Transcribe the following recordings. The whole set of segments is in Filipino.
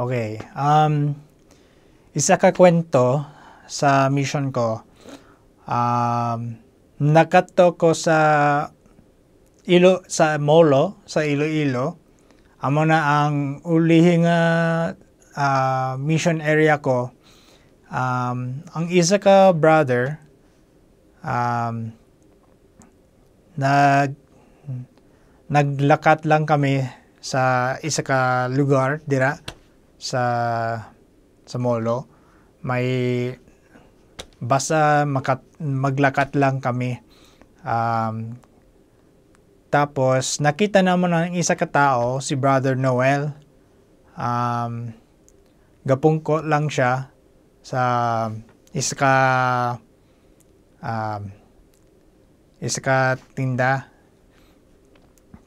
Okay. Um, isa ka kwento sa mission ko. Um, nakato ko sa Ilo sa Molo, sa Iloilo. Amo na ang ulihing uh, ah, mission area ko. Um, ang isa ka brother um, nag naglakat lang kami sa isa ka lugar dira sa sa Molo. May basta makat, maglakat lang kami. Um, tapos nakita naman ng isa ka tao, si Brother Noel. Um, gapungko lang siya sa iska um, iska tinda.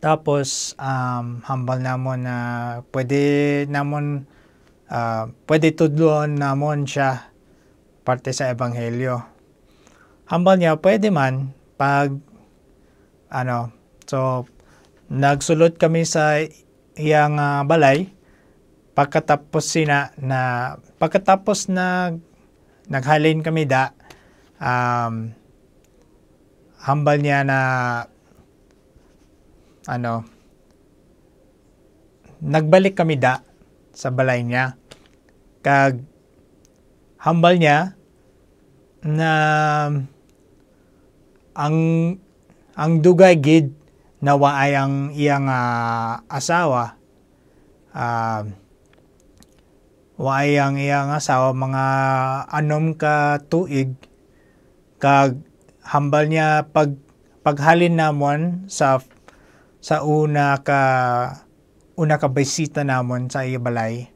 Tapos um, humble namon na pwede namon uh, pwede tudloon namon siya parte sa ebanghelyo. Hambal niya, pwede man pag ano, so nagsulot kami sa iyang uh, balay pagkatapos sina na pagkatapos na naghalin kami da um, hambal niya na ano nagbalik kami da sa balay niya kag humble niya na ang ang dugay gid nawa ay ang iyang uh, asawa uh, ah, waay ang iyang asawa mga anom ka tuig kag hambal niya pag paghalin namon sa sa una ka una ka bisita namon sa ibalay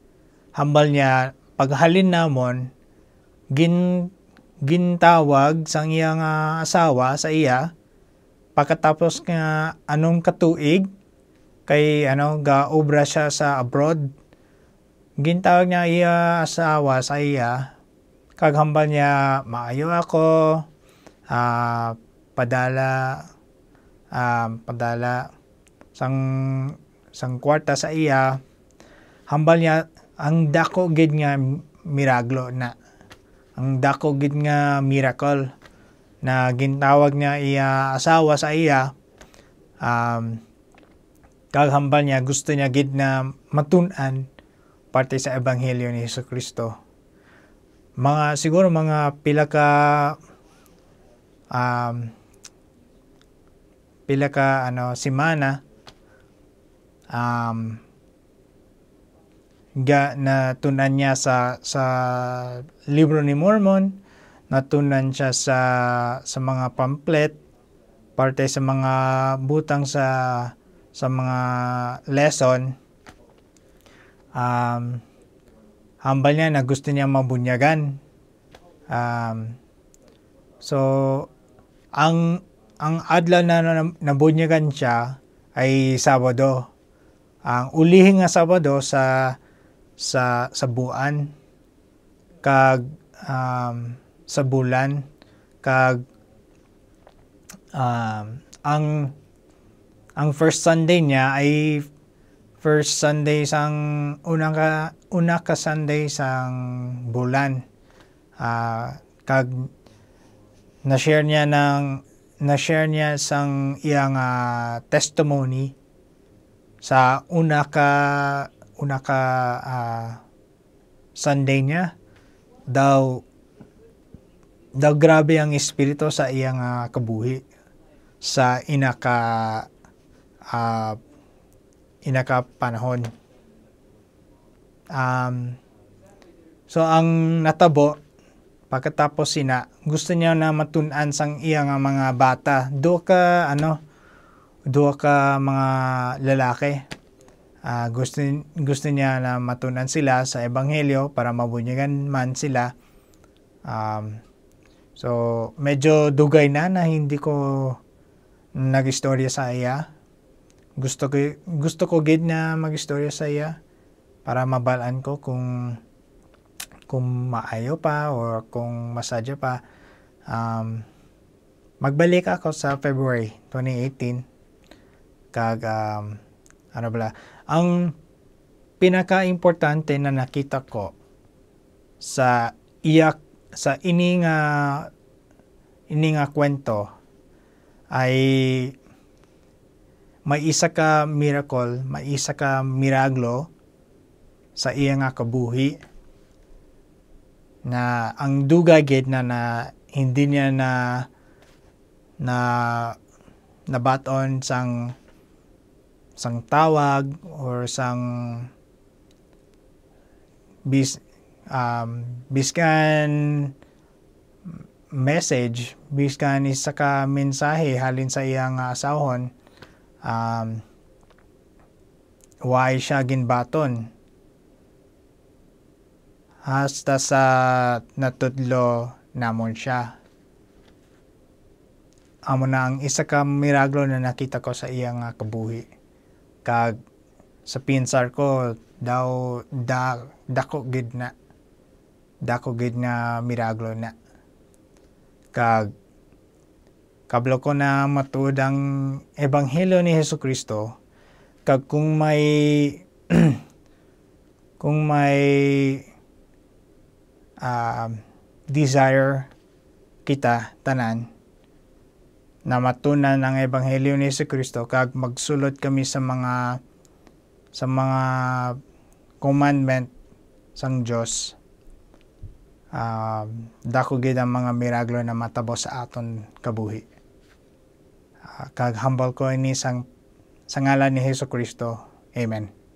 hambal niya paghalin namon gin gintawag sang iya nga asawa sa iya pagkatapos nga anong katuig kay ano gaobra siya sa abroad gintawag niya iya asawa sa iya kaghambal niya maayo ako uh, padala uh, padala sang sang kwarta sa iya hambal niya ang dako gid nga miraglo na ang dako gid nga miracle na gintawag niya iya asawa sa iya um, kaghambal niya gusto niya gid na matun-an parte sa ebanghelyo ni Hesus Kristo mga siguro mga pila ka um, pila ka ano semana um, ga natunan niya sa sa libro ni Mormon, natunan siya sa sa mga pamphlet, parte sa mga butang sa sa mga lesson. Um, hambal niya na gusto niya mabunyagan. Um, so, ang ang adlaw na nabunyagan siya ay Sabado. Ang ulihing nga Sabado sa sa sa buwan kag um, sa bulan kag um, ang ang first Sunday niya ay first Sunday sang unang ka una ka Sunday sang bulan uh, kag na-share niya ng na-share niya sang iyang uh, testimony sa una ka unaka uh, ah, Sunday niya daw daw grabe ang espiritu sa iyang uh, kabuhi sa inaka uh, ah, inaka panahon um, so ang natabo pagkatapos sina gusto niya na matunan sang iyang mga bata do ka ano do ka mga lalaki Uh, gusto, gusto niya na matunan sila sa ebanghelyo para mabunyagan man sila. Um, so, medyo dugay na na hindi ko nag-istorya sa iya. Gusto ko, gusto ko gid na mag-istorya sa iya para mabalaan ko kung kung maayo pa or kung masadya pa. Um, magbalik ako sa February 2018 kag um, ano bala ang pinaka-importante na nakita ko sa iyak sa ini nga kwento ay may isa ka miracle, may isa ka miraglo sa iya nga kabuhi na ang duga gid na, na hindi niya na na nabaton sang sang tawag or sang bis um, biskan message biskan isa ka mensahe halin sa iyang asahon um, why siya ginbaton hasta sa natudlo namon siya amo na ang isa ka miraglo na nakita ko sa iyang kabuhi kag sa pinsar ko daw da dako gid na dako gid na miraglo na kag kablo ko na matud ang ebanghelyo ni Hesus Kristo kag kung may kung may uh, desire kita tanan na matunan ang ebanghelyo ni Hesus Kristo kag magsulot kami sa mga sa mga commandment sang Dios uh, ah, dako gid ang mga miraglo na matabo sa aton kabuhi uh, kag humble ko ini sang sa ngalan ni Hesus Kristo amen